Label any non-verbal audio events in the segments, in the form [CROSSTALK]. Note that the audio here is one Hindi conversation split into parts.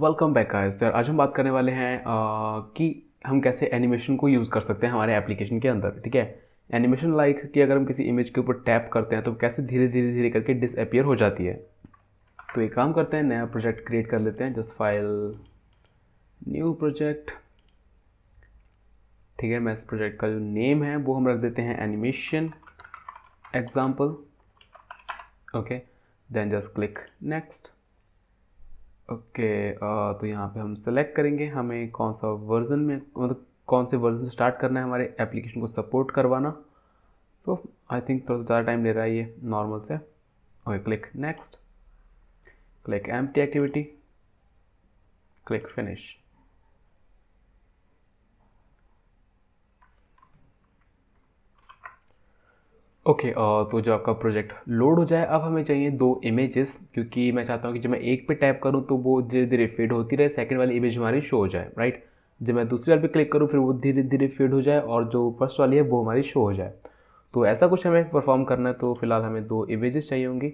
वेलकम बैक गाइस तो आज हम बात करने वाले हैं आ, कि हम कैसे एनिमेशन को यूज़ कर सकते हैं हमारे एप्लीकेशन के अंदर ठीक है एनिमेशन लाइक कि अगर हम किसी इमेज के ऊपर टैप करते हैं तो कैसे धीरे धीरे धीरे करके डिसअपियर हो जाती है तो एक काम करते हैं नया प्रोजेक्ट क्रिएट कर लेते हैं जस्ट फाइल न्यू प्रोजेक्ट ठीक है मैं इस प्रोजेक्ट का जो नेम है वो हम रख देते हैं animation example okay then just click next okay okay, तो यहाँ पे हम सेलेक्ट करेंगे हमें कौन सा वर्ज़न में मतलब कौन से वर्ज़न से स्टार्ट करना है हमारे एप्लीकेशन को सपोर्ट करवाना सो आई थिंक थोड़ा ज़्यादा टाइम ले रहा है ये नॉर्मल से ओके क्लिक नेक्स्ट क्लिक एम activity click finish okay okay, तो जो आपका प्रोजेक्ट लोड हो जाए अब हमें चाहिए दो इमेजेस क्योंकि मैं चाहता हूँ कि जब मैं एक पे टैप करूँ तो वो धीरे धीरे फेड होती रहे सेकंड वाली इमेज हमारी शो हो जाए राइट जब मैं दूसरी वाली पे क्लिक करूँ फिर वो धीरे धीरे फेड हो जाए और जो फर्स्ट वाली है वो हमारी शो हो जाए तो ऐसा कुछ हमें परफॉर्म करना है तो फिलहाल हमें दो इमेजेस चाहिए होंगी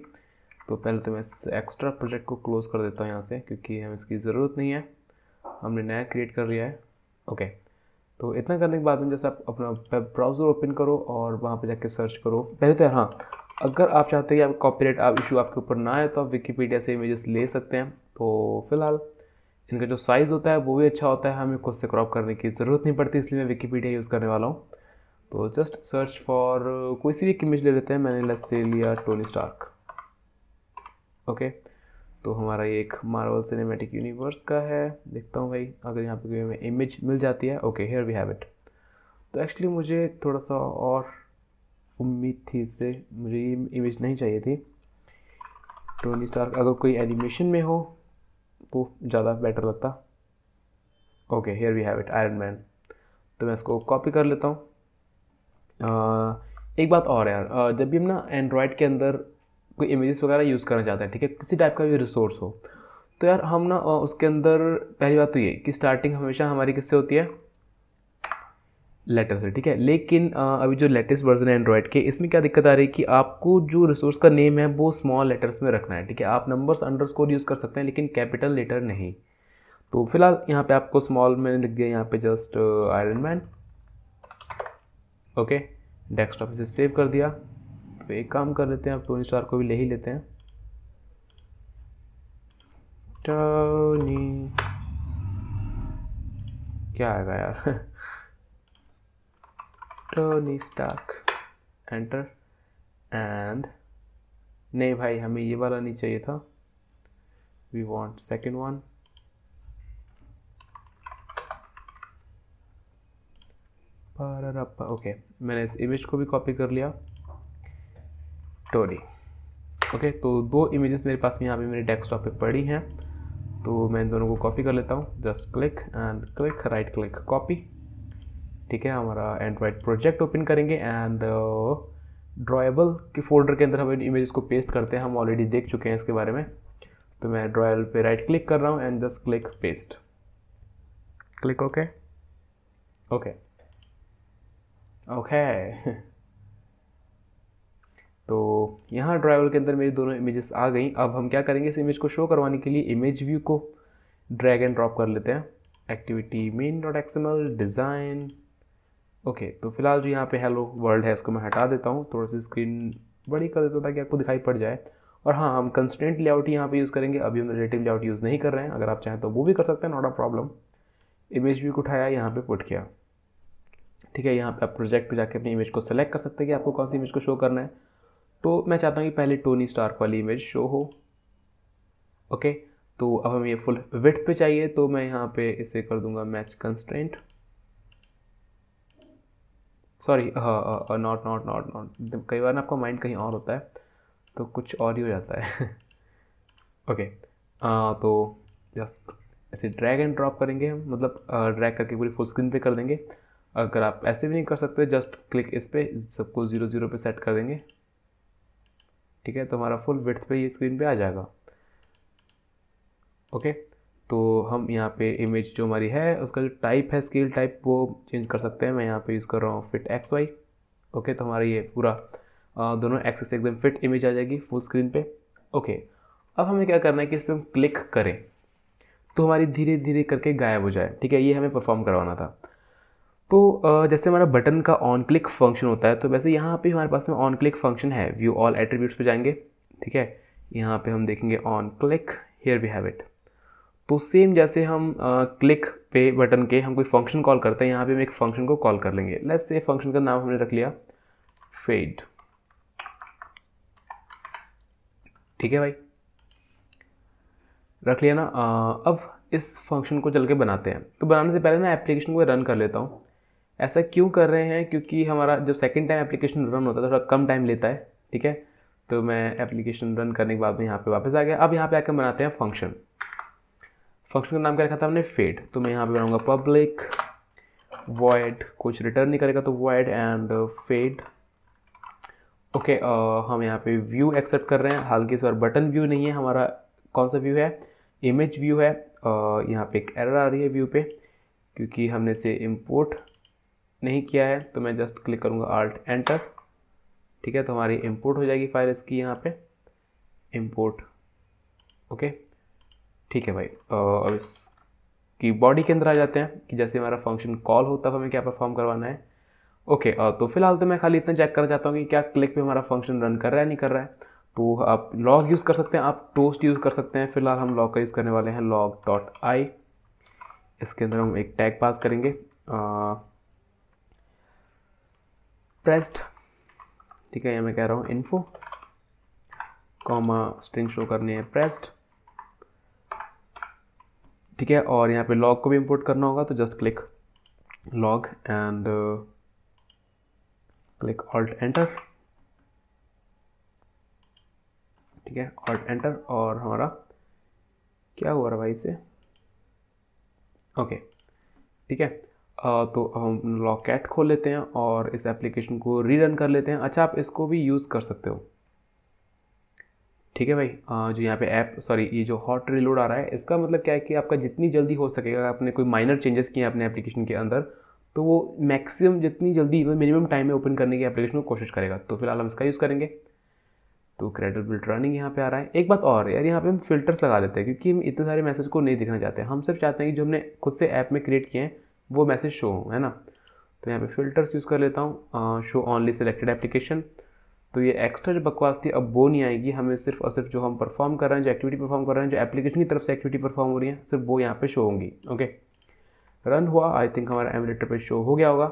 तो पहले तो मैं एक्स्ट्रा प्रोजेक्ट को क्लोज़ कर देता हूँ यहाँ से क्योंकि हमें इसकी ज़रूरत नहीं है हमने नया क्रिएट कर लिया है ओके okay. तो इतना करने के बाद में जैसे आप अपना वेब ब्राउज़र ओपन करो और वहाँ पे जाके सर्च करो पहले तो हाँ अगर आप चाहते हैं कि आप कॉपीराइट आप इशू आपके ऊपर ना आए तो आप विकीपीडिया से इमेजेस ले सकते हैं तो फिलहाल इनका जो साइज़ होता है वो भी अच्छा होता है हमें खुद से क्रॉप करने की ज़रूरत नहीं पड़ती इसलिए मैं विकीपीडिया यूज़ करने वाला हूँ तो जस्ट सर्च फॉर कोई सी भी एक इमेज ले लेते हैं मैंने लस से लिया टोनी स्टार्क ओके okay. तो हमारा ये एक मार्वल सिनेमेटिक यूनिवर्स का है देखता हूँ भाई अगर यहाँ पे कोई हमें इमेज मिल जाती है okay here we have it तो एक्चुअली मुझे थोड़ा सा और उम्मीद थी इससे मुझे ये इमेज नहीं चाहिए थी टोनी स्टार अगर कोई एनिमेशन में हो तो ज़्यादा बेटर लगता okay here we have it Iron Man तो मैं इसको कॉपी कर लेता हूँ एक बात और यार जब भी हम ना एंड्रॉयड के अंदर कोई इमेजेस वगैरह यूज़ करना चाहता है ठीक है किसी टाइप का भी रिसोर्स हो तो यार हम ना उसके अंदर पहली बात तो ये कि स्टार्टिंग हमेशा हमारी किससे होती है लेटर से ठीक है लेकिन अभी जो लेटेस्ट वर्जन है एंड्रॉयड के इसमें क्या दिक्कत आ रही है कि आपको जो रिसोर्स का नेम है वो स्मॉल लेटर्स में रखना है ठीक है आप नंबर्स अंडरस्कोर यूज़ कर सकते हैं लेकिन कैपिटल लेटर नहीं तो फिलहाल यहाँ पे आपको स्मॉल में लिख दिया यहाँ पे just Iron Man okay desktop इसे सेव कर दिया पे एक काम कर लेते हैं आप टोनी स्टार को भी ले ही लेते हैं टोनी क्या आएगा यार [LAUGHS] टोनी स्टार्क एंटर एंड नहीं भाई हमें ये वाला नहीं चाहिए था we want second one okay मैंने इस इमेज को भी कॉपी कर लिया स्टोरी ओके तो दो इमेजेस मेरे पास यहाँ पे मेरे डेस्कटॉप पे पड़ी हैं तो मैं इन दोनों को कॉपी कर लेता हूँ just click and click right click copy ठीक है हमारा एंड्रॉयड प्रोजेक्ट ओपन करेंगे एंड ड्रॉएबल uh, के फोल्डर के अंदर हम इन इमेज को पेस्ट करते हैं हम ऑलरेडी देख चुके हैं इसके बारे में तो मैं ड्रॉयल पे राइट क्लिक कर रहा हूँ and just click paste click okay okay okay तो यहाँ ड्राइवर के अंदर मेरी दोनों इमेजेस आ गई अब हम क्या करेंगे इस इमेज को शो करवाने के लिए इमेज व्यू को ड्रैग एंड ड्रॉप कर लेते हैं activity main dot XML design okay तो फिलहाल जो यहाँ पे हेलो वर्ल्ड है इसको मैं हटा देता हूँ थोड़ा सी स्क्रीन बड़ी कर देता हूँ ताकि आपको दिखाई पड़ जाए और हाँ हम कंस्टेंट लेआउट यहाँ पर यूज़ करेंगे अभी हम रिलेटिव लेआउट यूज़ नहीं कर रहे हैं अगर आप चाहें तो वो भी कर सकते हैं not a problem image view को उठाया यहाँ पर पुट किया ठीक है यहाँ पर आप प्रोजेक्ट पर जाकर अपनी इमेज को सेलेक्ट कर सकते हैं कि आपको कौन सी इमेज को शो करना है तो मैं चाहता हूँ कि पहले टोनी स्टार्क वाली इमेज शो हो ओके तो अब हमें ये फुल विथ पे चाहिए तो मैं यहाँ पे इसे कर दूंगा match constant sorry not not not not कई बार ना आपका माइंड कहीं और होता है तो कुछ और ही हो जाता है ओके [LAUGHS] okay, uh, तो जस्ट ऐसे ड्रैग एंड ड्रॉप करेंगे हम मतलब ड्रैग uh, करके पूरी फुल स्क्रीन पे कर देंगे अगर आप ऐसे भी नहीं कर सकते जस्ट क्लिक इस पर सबको ज़ीरो ज़ीरो पे सेट कर देंगे ठीक है तो हमारा फुल विथ पे ये स्क्रीन पे आ जाएगा ओके तो हम यहाँ पे इमेज जो हमारी है उसका जो टाइप है स्केल टाइप वो चेंज कर सकते हैं मैं यहाँ पे यूज़ कर रहा हूँ फिट एक्स वाई ओके तो हमारा ये पूरा दोनों एक्सेस एकदम फिट इमेज आ जाएगी फुल स्क्रीन पर ओके अब हमें क्या करना है कि इस पर हम क्लिक करें तो हमारी धीरे धीरे करके गायब हो जाए ठीक है ये हमें परफॉर्म करवाना था तो जैसे हमारा बटन का ऑन क्लिक फंक्शन होता है तो वैसे यहाँ पे हमारे पास में ऑन क्लिक फंक्शन है व्यू ऑल एट्रीब्यूट्स पे जाएंगे ठीक है यहाँ पे हम देखेंगे on click here we have it तो सेम जैसे हम क्लिक पे बटन के हम कोई फंक्शन कॉल करते हैं यहाँ पे हम एक फंक्शन को कॉल कर लेंगे लेट्स से फंक्शन का नाम हमने रख लिया फेड ठीक है भाई रख लिया ना अब इस फंक्शन को चल के बनाते हैं तो बनाने से पहले मैं एप्लीकेशन को रन कर लेता हूँ ऐसा क्यों कर रहे हैं क्योंकि हमारा जब सेकेंड टाइम एप्लीकेशन रन होता है थोड़ा कम टाइम लेता है ठीक है तो मैं एप्लीकेशन रन करने के बाद में यहाँ पे वापस आ गया अब यहाँ पे आकर बनाते हैं फंक्शन फंक्शन का नाम क्या रखा था हमने फेड तो मैं यहाँ पे बनाऊँगा पब्लिक वॉइड कुछ रिटर्न नहीं करेगा तो वॉइड एंड फेड ओके हम यहाँ पे व्यू एक्सेप्ट कर रहे हैं हालांकि इस बार बटन व्यू नहीं है हमारा कौन सा व्यू है इमेज व्यू है uh, यहाँ पे एक एरर आ रही है व्यू पे क्योंकि हमने इसे इम्पोर्ट नहीं किया है तो मैं जस्ट क्लिक करूँगा आल्ट एंटर ठीक है तो हमारी इम्पोर्ट हो जाएगी फाइल इसकी यहाँ पे इम्पोर्ट ओके ठीक है भाई अब इसकी बॉडी के अंदर आ जाते हैं कि जैसे हमारा फंक्शन कॉल हो तब हमें क्या परफॉर्म करवाना है ओके तो फिलहाल तो मैं खाली इतना चेक करना चाहता हूँ कि क्या क्लिक पे हमारा फंक्शन रन कर रहा है नहीं कर रहा है तो आप लॉग यूज़ कर सकते हैं आप टोस्ट यूज़ कर सकते हैं फिलहाल हम लॉग का यूज़ करने वाले हैं लॉग डॉट आई इसके अंदर हम एक टैग पास करेंगे आ, एक्सप्रेस्ड ठीक है यह मैं कह रहा हूँ इन्फो कॉमा स्ट्रिंग शो करनी है प्रेस्ड ठीक है और यहाँ पे लॉग को भी इंपोर्ट करना होगा तो just click log and click alt enter ठीक है ऑल्ट एंटर और हमारा क्या हुआ रहा भाई से ओके ठीक है तो हम लॉकेट खोल लेते हैं और इस एप्लीकेशन को रीरन कर लेते हैं अच्छा आप इसको भी यूज़ कर सकते हो ठीक है भाई जो यहाँ पे ऐप सॉरी ये जो हॉट रिलोड आ रहा है इसका मतलब क्या है कि आपका जितनी जल्दी हो सकेगा आपने कोई माइनर चेंजेस किए हैं अपने एप्लीकेशन के अंदर तो वो मैक्सिमम जितनी जल्दी मिनिमम टाइम में ओपन करने की एप्लीकेशन को कोशिश करेगा तो फिलहाल हम इसका यूज़ करेंगे तो क्रेडिट बिल्ट रनिंग यहाँ पे आ रहा है एक बात और यार यहाँ पे हम फिल्टर्स लगा देते हैं क्योंकि हम इतने सारे मैसेज को नहीं दिखना चाहते हम सिर्फ चाहते हैं कि जो हमने खुद से ऐप में क्रिएट किए हैं वो मैसेज शो हो है ना तो यहाँ पे फिल्टर्स यूज़ कर लेता हूँ शो ऑनली सिलेक्टेड एप्लीकेशन तो ये एक्स्ट्रा जो बकवास थी अब वो नहीं आएगी हमें सिर्फ और सिर्फ जो हम परफॉर्म कर रहे हैं जो एक्टिविटी परफॉर्म कर रहे हैं जो एप्लीकेशन की तरफ से एक्टिविटी परफॉर्म हो रही है सिर्फ वो यहाँ पे शो होंगी ओके रन हुआ आई थिंक हमारा एमुलेटर पे शो हो गया होगा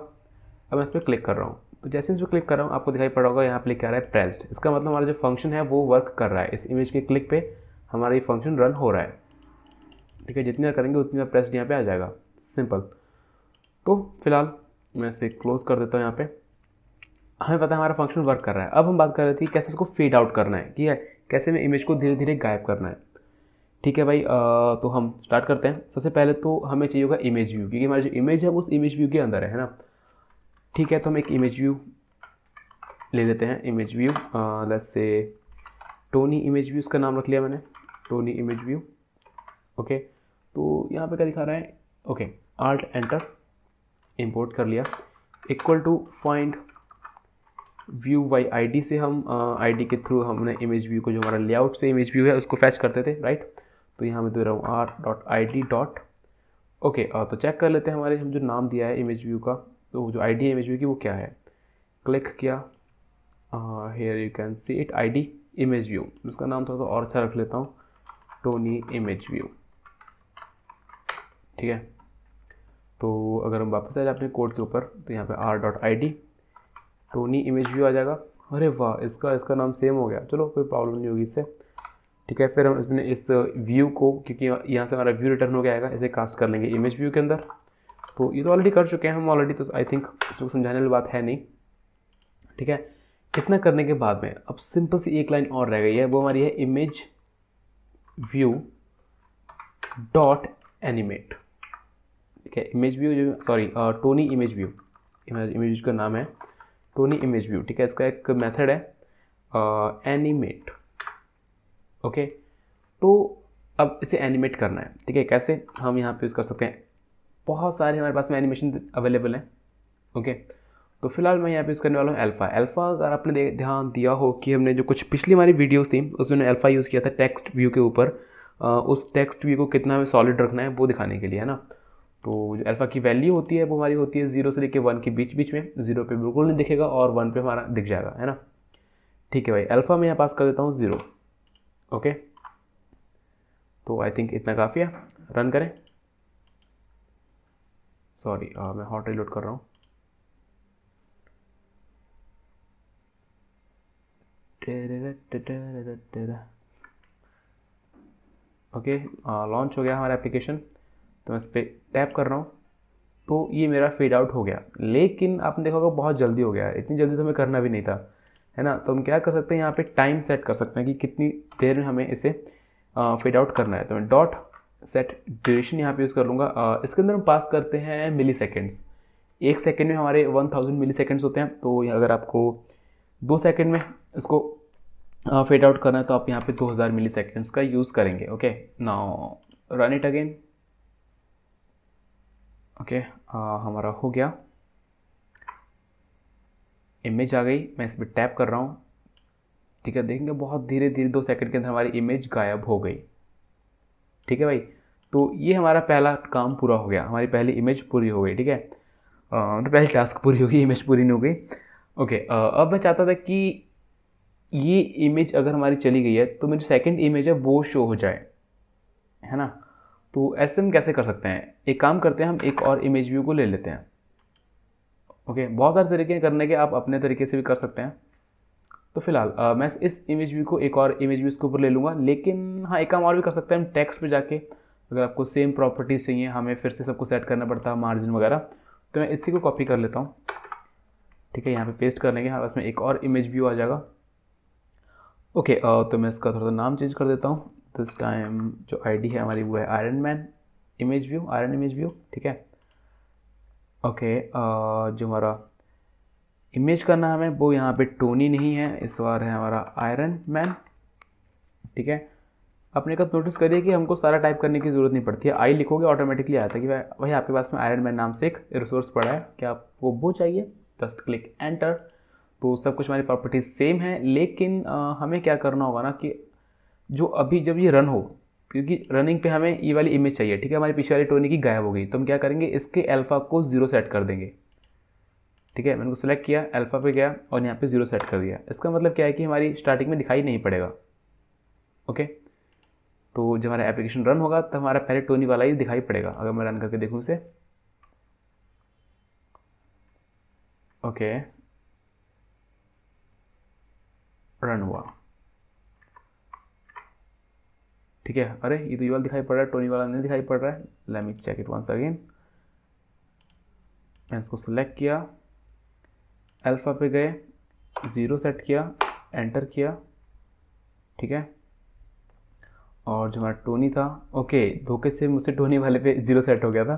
अब मैं इस पर क्लिक कर रहा हूँ तो जैसे इस पर क्लिक कर रहा हूँ आपको दिखाई पड़ा होगा यहाँ पर लिख रहा है प्रेस्ड इसका मतलब हमारा जो फंक्शन है वो वर्क कर रहा है इस इमेज के क्लिक पर हमारा ये फंक्शन रन हो रहा है ठीक है जितनी करेंगे उतनी प्रेस्ड यहाँ पर आ जाएगा सिंपल तो फिलहाल मैं इसे क्लोज कर देता हूँ यहाँ पे हमें पता है हमारा फंक्शन वर्क कर रहा है अब हम बात कर रहे थे कैसे इसको फेड आउट करना है ठीक है कैसे मैं इमेज को धीरे धीरे गायब करना है ठीक है भाई आ, तो हम स्टार्ट करते हैं सबसे पहले तो हमें चाहिए होगा इमेज व्यू क्योंकि हमारा जो इमेज है उस इमेज व्यू के अंदर है ना ठीक है तो हम एक इमेज व्यू ले लेते हैं image view let's say Tony image view इसका नाम रख लिया मैंने टोनी इमेज व्यू ओके तो यहाँ पे क्या दिखा रहा है ओके आर्ट एंटर इंपोर्ट कर लिया equal to find view by ID से हम आईडी के थ्रू हमने इमेज व्यू को जो हमारा लेआउट से इमेज व्यू है उसको फैच करते थे राइट तो यहाँ मैं दे रहा हूँ R dot I D dot okay तो चेक कर लेते हैं हमारे हम जो नाम दिया है इमेज व्यू का तो जो आई डी है इमेज व्यू की वो क्या है क्लिक किया here you can see it I D image view उसका नाम थोड़ा सा और अच्छा रख लेता हूँ टोनी इमेज व्यू ठीक है तो अगर हम वापस आ जाए अपने कोड के ऊपर तो यहाँ पे R dot I D Tony image view आ जाएगा अरे वाह इसका इसका नाम सेम हो गया चलो कोई प्रॉब्लम नहीं होगी इससे ठीक है फिर हम इसमें इस व्यू को क्योंकि यहाँ से हमारा व्यू रिटर्न हो गया आएगा इसे कास्ट कर लेंगे इमेज व्यू के अंदर तो ये तो ऑलरेडी कर चुके हैं हम ऑलरेडी तो आई थिंक इसको समझाने वाली बात है नहीं ठीक है इतना करने के बाद में अब सिंपल सी एक लाइन और रह गई है वो हमारी है इमेज व्यू डॉट एनिमेट है इमेज व्यू जो sorry Tony image view image का नाम है टोनी इमेज व्यू ठीक है इसका एक मेथड है एनिमेट ओके तो अब इसे एनिमेट करना है ठीक है कैसे हम यहाँ पे यूज़ कर सकते हैं बहुत सारे हमारे पास में एनिमेशन अवेलेबल हैं ओके तो फिलहाल मैं यहाँ पे यूज़ करने वाला हूँ अल्फ़ा अल्फ़ा अगर आपने ध्यान दिया हो कि हमने जो कुछ पिछली हमारी वीडियोस थी उसमें मैंने अल्फ़ा यूज़ किया था टेक्स्ट व्यू के ऊपर उस टेक्स्ट व्यू को कितना सॉलिड रखना है वो दिखाने के लिए है ना तो जो अल्फ़ा की वैल्यू होती है वो हमारी होती है ज़ीरो से लेके वन के बीच बीच में ज़ीरो पे बिल्कुल नहीं दिखेगा और वन पे हमारा दिख जाएगा है ना ठीक है भाई अल्फ़ा मैं यहाँ पास कर देता हूँ ज़ीरो ओके तो आई थिंक इतना काफ़ी है रन करें सॉरी मैं हॉट रिलोड कर रहा हूँ ओके लॉन्च हो गया हमारा एप्लीकेशन तो मैं इस पर टैप कर रहा हूँ तो ये मेरा फेड आउट हो गया लेकिन आपने देखा होगा बहुत जल्दी हो गया इतनी जल्दी तो हमें करना भी नहीं था है ना तो हम क्या कर सकते हैं यहाँ पे टाइम सेट कर सकते हैं कि कितनी देर में हमें इसे फेड आउट करना है तो मैं डॉट सेट ड्यूरेशन यहाँ पे यूज़ कर लूँगा इसके अंदर हम पास करते हैं मिली सेकेंड्स एक सेकेंड में हमारे वन थाउजेंड मिली सेकेंड्स होते हैं तो अगर आपको दो सेकेंड में इसको फेड आउट करना है तो आप यहाँ पे हज़ार मिली सेकेंड्स का यूज़ करेंगे okay now run it again okay हमारा हो गया इमेज आ गई मैं इस पर टैप कर रहा हूँ ठीक है देखेंगे बहुत धीरे धीरे दो सेकंड के अंदर हमारी इमेज गायब हो गई ठीक है भाई तो ये हमारा पहला काम पूरा हो गया हमारी पहली इमेज पूरी हो गई ठीक है तो पहली टास्क पूरी हो गई इमेज पूरी नहीं हो गई ओके अब मैं चाहता था कि ये इमेज अगर हमारी चली गई है तो मेरी सेकंड इमेज है वो शो हो जाए है ना तो ऐसे हम कैसे कर सकते हैं एक काम करते हैं हम एक और इमेज व्यू को ले लेते हैं ओके okay, बहुत सारे तरीके करने के आप अपने तरीके से भी कर सकते हैं तो फिलहाल मैं इस इमेज व्यू को एक और इमेज व्यू इसके ऊपर ले लूँगा लेकिन हाँ एक काम और भी कर सकते हैं हम टेक्स्ट पे जाके अगर आपको सेम प्रॉपर्टीज़ चाहिए हमें फिर से सबको सेट करना पड़ता है मार्जिन वगैरह तो मैं इसी को कॉपी कर लेता हूँ ठीक है यहाँ पे पेस्ट करने के हाँ इसमें एक और इमेज व्यू आ जाएगा ओके तो मैं इसका थोड़ा सा नाम चेंज कर देता हूँ दिस टाइम um, जो आईडी है हमारी वो है Iron Man image view Iron image view ठीक है ओके uh, जो हमारा इमेज का नाम है वो यहाँ पे टोनी नहीं है इस बार है हमारा आयरन मैन ठीक है अपने कब नोटिस करिए कि हमको सारा टाइप करने की ज़रूरत नहीं पड़ती है आई लिखोगे ऑटोमेटिकली आता है कि भाई वही आपके पास में आयरन मैन नाम से एक रिसोर्स पड़ा है क्या आपको वो चाहिए जस्ट क्लिक एंटर तो सब कुछ हमारी प्रॉपर्टीज सेम है लेकिन आ, uh, हमें क्या करना होगा ना कि जो अभी जब ये रन हो क्योंकि रनिंग पे हमें ये वाली इमेज चाहिए ठीक है हमारी पिछली वाली टोनी की गायब हो गई तो हम क्या करेंगे इसके अल्फ़ा को ज़ीरो सेट कर देंगे ठीक है मैंने उसको सेलेक्ट किया अल्फ़ा पे गया और यहाँ पे ज़ीरो सेट कर दिया इसका मतलब क्या है कि हमारी स्टार्टिंग में दिखाई नहीं पड़ेगा ओके तो जब हमारा एप्लीकेशन रन होगा तो हमारा पहले टोनी वाला ही दिखाई पड़ेगा अगर मैं रन करके देखूँ इसे ओके रन हुआ ठीक है अरे ये तो ये वाला दिखाई पड़ रहा है टोनी वाला नहीं दिखाई पड़ रहा है let me check it once again मैंने इसको सिलेक्ट किया अल्फ़ा पे गए ज़ीरो सेट किया एंटर किया ठीक है और जो हमारा टोनी था ओके धोखे से मुझसे टोनी वाले पे ज़ीरो सेट हो गया था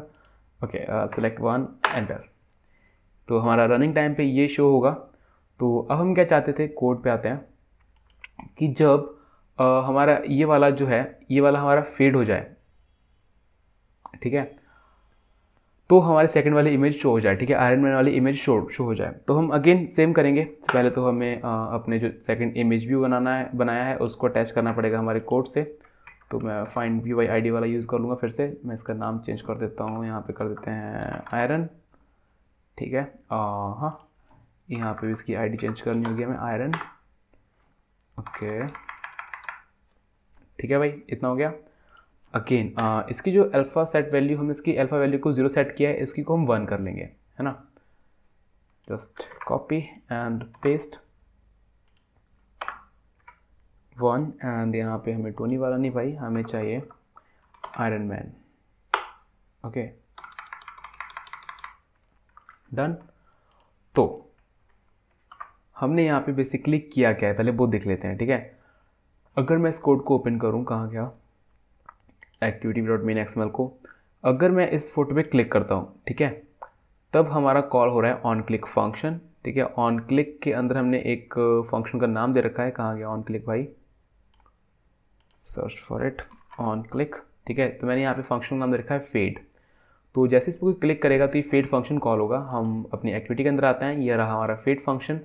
ओके सेलेक्ट वन एंटर तो हमारा रनिंग टाइम पे ये शो होगा तो अब हम क्या चाहते थे कोड पे आते हैं कि जब आ, हमारा ये वाला जो है ये वाला हमारा फेड हो जाए ठीक है तो हमारे सेकंड वाली इमेज शो हो जाए ठीक है आयरन मैन वाली इमेज शो शो हो जाए तो हम अगेन सेम करेंगे पहले तो हमें आ, अपने जो सेकंड इमेज व्यू बनाना है बनाया है उसको अटैच करना पड़ेगा हमारे कोड से तो मैं फाइंड व्यू आई आईडी वाला यूज़ कर लूँगा फिर से मैं इसका नाम चेंज कर देता हूँ यहाँ पर कर देते हैं आयरन ठीक है हाँ यहाँ पर भी इसकी आई चेंज करनी होगी हमें आयरन ओके ठीक है भाई इतना हो गया अगेन इसकी जो अल्फ़ा सेट वैल्यू हमने इसकी अल्फ़ा वैल्यू को ज़ीरो सेट किया है इसकी को हम वन कर लेंगे है ना just copy and paste one and यहाँ पे हमें टोनी वाला नहीं भाई हमें चाहिए आयरन मैन ओके डन तो हमने यहाँ पे बेसिकली किया क्या है पहले वो देख लेते हैं ठीक है अगर मैं इस कोड को ओपन करूँ कहाँ गया एक्टिविटी डॉट मेन एक्सएमएल को अगर मैं इस फोटो पे क्लिक करता हूँ ठीक है तब हमारा कॉल हो रहा है ऑन क्लिक फंक्शन ठीक है ऑन क्लिक के अंदर हमने एक फंक्शन का नाम दे रखा है कहाँ गया ऑन क्लिक भाई search for it on click ठीक है तो मैंने यहाँ पे फंक्शन का नाम दे रखा है फेड तो जैसे इस पर क्लिक करेगा तो ये फेड फंक्शन कॉल होगा हम अपनी एक्टिविटी के अंदर आते हैं यह रहा हमारा फेड फंक्शन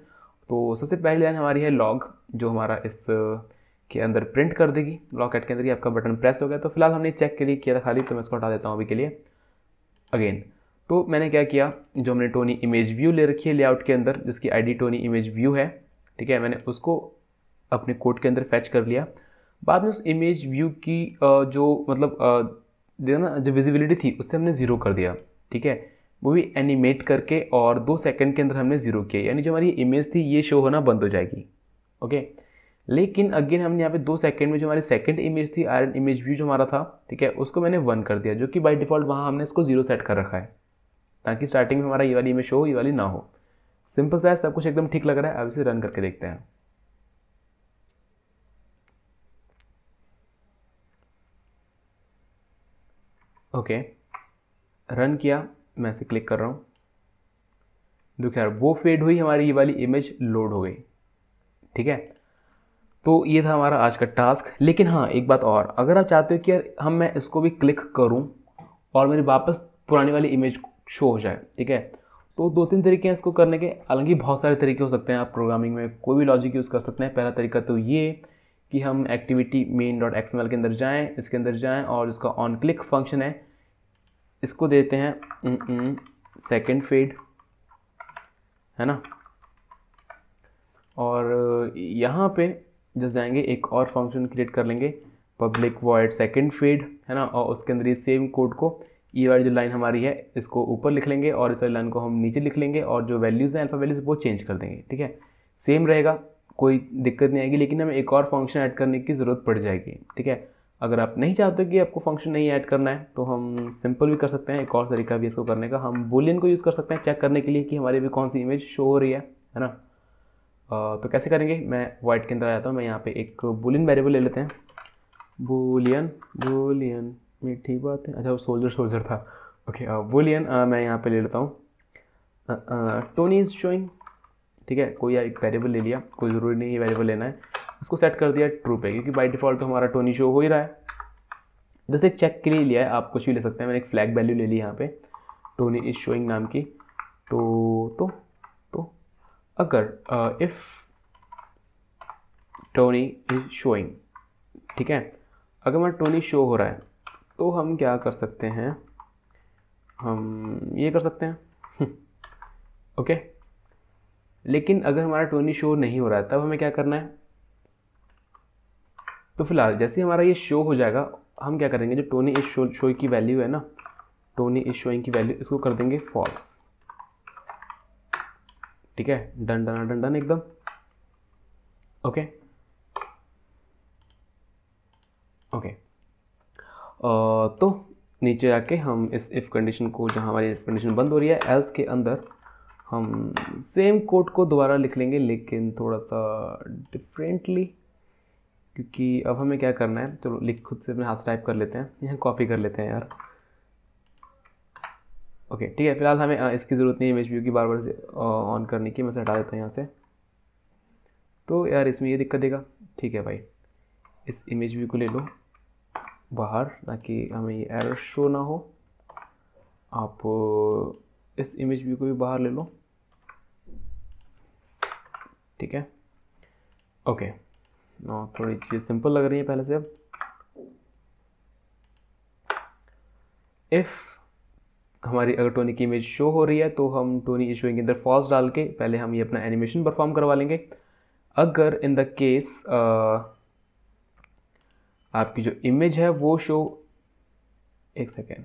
तो सबसे पहली लाइन हमारी है लॉग जो हमारा इस के अंदर प्रिंट कर देगी लॉकेट के अंदर ही आपका बटन प्रेस हो गया तो फिलहाल हमने चेक के लिए किया था खाली तो मैं इसको हटा देता हूँ अभी के लिए अगेन तो मैंने क्या किया जो हमने टोनी इमेज व्यू ले रखी है लेआउट के अंदर जिसकी आईडी टोनी इमेज व्यू है ठीक है मैंने उसको अपने कोड के अंदर फैच कर लिया बाद में उस इमेज व्यू की जो मतलब ना जो विजिबिलिटी थी उससे हमने ज़ीरो कर दिया ठीक है वो भी एनिमेट करके और दो सेकंड के अंदर हमने ज़ीरो किया यानी जो हमारी इमेज थी ये शो होना बंद हो जाएगी ओके okay? लेकिन अगेन हमने यहाँ पे दो सेकंड में जो हमारी सेकंड इमेज थी आयरन इमेज व्यू जो हमारा था ठीक है उसको मैंने वन कर दिया जो कि बाय डिफ़ॉल्ट वहाँ हमने इसको जीरो सेट कर रखा है ताकि स्टार्टिंग में हमारा ये वाली इमेज हो ये वाली ना हो सिंपल सा है सब कुछ एकदम ठीक लग रहा है अब इसे रन करके देखते हैं ओके रन किया मैं इसे क्लिक कर रहा हूँ देखो यार वो फेड हुई हमारी ये वाली इमेज लोड हो गई ठीक है तो ये था हमारा आज का टास्क लेकिन हाँ एक बात और अगर आप चाहते हो कि यार हम मैं इसको भी क्लिक करूँ और मेरी वापस पुरानी वाली इमेज शो हो जाए ठीक है तो दो तीन तरीके हैं इसको करने के हालांकि बहुत सारे तरीके हो सकते हैं आप प्रोग्रामिंग में कोई भी लॉजिक यूज़ कर सकते हैं पहला तरीका तो ये कि हम एक्टिविटी मेन डॉट एक्स के अंदर जाएँ इसके अंदर जाएँ और इसका ऑन क्लिक फंक्शन है इसको देते हैं सेकेंड mm, फेड mm, है ना और यहाँ पे जस्ट जाएंगे एक और फंक्शन क्रिएट कर लेंगे पब्लिक वॉइड सेकेंड फीड है ना और उसके अंदर ये सेम कोड को ये वाली जो लाइन हमारी है इसको ऊपर लिख लेंगे और इस वाली लाइन को हम नीचे लिख लेंगे और जो वैल्यूज़ हैं अल्फा वैल्यूज़ वो चेंज कर देंगे ठीक है सेम रहेगा कोई दिक्कत नहीं आएगी लेकिन हमें एक और फंक्शन ऐड करने की ज़रूरत पड़ जाएगी ठीक है अगर आप नहीं चाहते कि आपको फंक्शन नहीं ऐड करना है तो हम सिंपल भी कर सकते हैं एक और तरीका भी इसको करने का हम बुलियन को यूज़ कर सकते हैं चेक करने के लिए कि हमारे भी कौन सी इमेज शो हो रही है है ना तो कैसे करेंगे मैं वाइट के अंदर आ जाता हूँ मैं यहाँ पे एक बुलियन वेरिएबल ले लेते हैं बुलियन बुलियन मीठी बात है अच्छा वो सोल्जर सोल्जर था ओके बुलियन मैं यहाँ पे ले लेता हूँ टोनी इज़ शोइंग ठीक है कोई एक वेरिएबल ले लिया कोई ज़रूरी नहीं है वेरिएबल लेना है इसको सेट कर दिया ट्रू पे क्योंकि बाई डिफ़ॉल्ट तो हमारा टोनी शो हो ही रहा है जैसे चेक के लिए लिया है आप कुछ भी ले सकते हैं मैंने एक फ्लैग वैल्यू ले ली यहाँ पे टोनी इज़ शोइंग नाम की तो तो अगर इफ़ टोनी इज शोइंग ठीक है अगर हमारा टोनी शो हो रहा है तो हम क्या कर सकते हैं हम ये कर सकते हैं ओके [LAUGHS] लेकिन अगर हमारा टोनी शो नहीं हो रहा है तब हमें क्या करना है तो फिलहाल जैसे हमारा ये शो हो जाएगा हम क्या करेंगे जो टोनी इज शो शो की वैल्यू है ना टोनी इज शोइंग की वैल्यू इसको कर देंगे फॉल्स ठीक है डन डन डन डन एकदम ओके ओके तो नीचे आके हम इस इफ़ कंडीशन को जहाँ हमारी इफ़ कंडीशन बंद हो रही है एल्स के अंदर हम सेम कोड को दोबारा लिख लेंगे लेकिन थोड़ा सा डिफरेंटली क्योंकि अब हमें क्या करना है चलो लिख खुद से अपने हाथ से टाइप कर लेते हैं यहाँ कॉपी कर लेते हैं यार ओके ठीक है फिलहाल हमें इसकी ज़रूरत नहीं है इमेज व्यू की बार बार ऑन करने की मैं हटा देता हूँ यहाँ से तो यार इसमें ये दिक्कत देगा ठीक है भाई इस इमेज व्यू को ले लो बाहर ताकि हमें ये एरर शो ना हो आप इस इमेज व्यू को भी बाहर ले लो ठीक है ओके थोड़ी चीज़ सिंपल लग रही है पहले से अब इफ़ हमारी अगर टोनी की इमेज शो हो रही है तो हम टोनी इशूइंग के अंदर फॉल्स डाल के पहले हम ये अपना एनिमेशन परफॉर्म करवा लेंगे अगर इन द केस आपकी जो इमेज है वो शो एक सेकेंड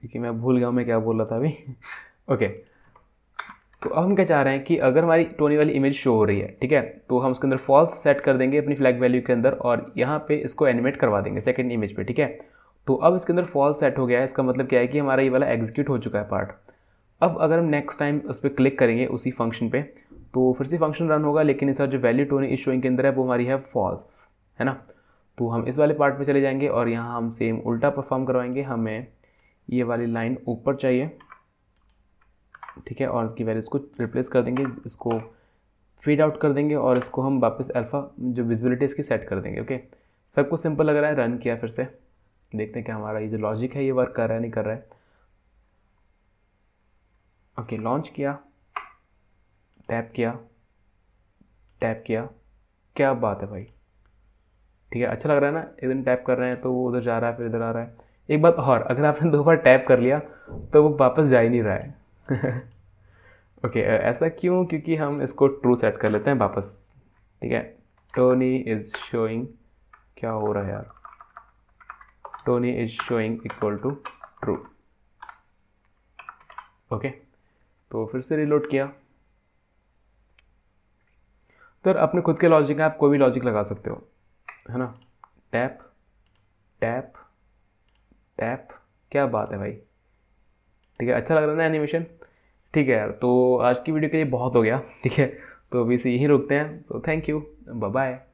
क्योंकि मैं भूल गया हूँ मैं क्या बोल रहा था अभी ओके [LAUGHS] तो अब हम क्या चाह रहे हैं कि अगर हमारी टोनी वाली इमेज शो हो रही है ठीक है तो हम उसके अंदर फॉल्स सेट कर देंगे अपनी फ्लैग वैल्यू के अंदर और यहाँ पे इसको एनिमेट करवा देंगे सेकेंड इमेज पे ठीक है तो अब इसके अंदर फॉल सेट हो गया है इसका मतलब क्या है कि हमारा ये वाला एग्जीक्यूट हो चुका है पार्ट अब अगर हम नेक्स्ट टाइम उस पर क्लिक करेंगे उसी फंक्शन पे तो फिर से फंक्शन रन होगा लेकिन इसका जो वैल्यू टोन इस शोइंग के अंदर है वो हमारी है फॉल्स है ना तो हम इस वाले पार्ट पे चले जाएंगे और यहाँ हम सेम उल्टा परफॉर्म करवाएंगे हमें ये वाली लाइन ऊपर चाहिए ठीक है और इसकी वैल्यू इसको रिप्लेस कर देंगे इसको फेड आउट कर देंगे और इसको हम वापस अल्फ़ा जो विजिबिलिटी इसकी सेट कर देंगे ओके सब कुछ सिंपल लग रहा है रन किया फिर से देखते हैं कि हमारा ये जो लॉजिक है ये वर्क कर रहा है नहीं कर रहा है ओके okay, लॉन्च किया टैप किया टैप किया क्या बात है भाई ठीक है अच्छा लग रहा है ना एक दिन टैप कर रहे हैं तो वो उधर जा रहा है फिर इधर आ रहा है एक बात और अगर आपने दो बार टैप कर लिया तो वो वापस जा ही नहीं रहा है ओके [LAUGHS] okay, ऐसा क्यों क्योंकि हम इसको ट्रू सेट कर लेते हैं वापस ठीक है टोनी इज़ शोइंग क्या हो रहा है यार Tony is showing equal to true okay okay. तो फिर से रिलोड किया तो अपने खुद के लॉजिक में आप कोई भी लॉजिक लगा सकते हो है ना टैप टैप टैप क्या बात है भाई ठीक है अच्छा लग रहा है ना एनिमेशन ठीक है यार तो आज की वीडियो के लिए बहुत हो गया ठीक है तो अभी से यहीं रुकते हैं तो थैंक यू बाय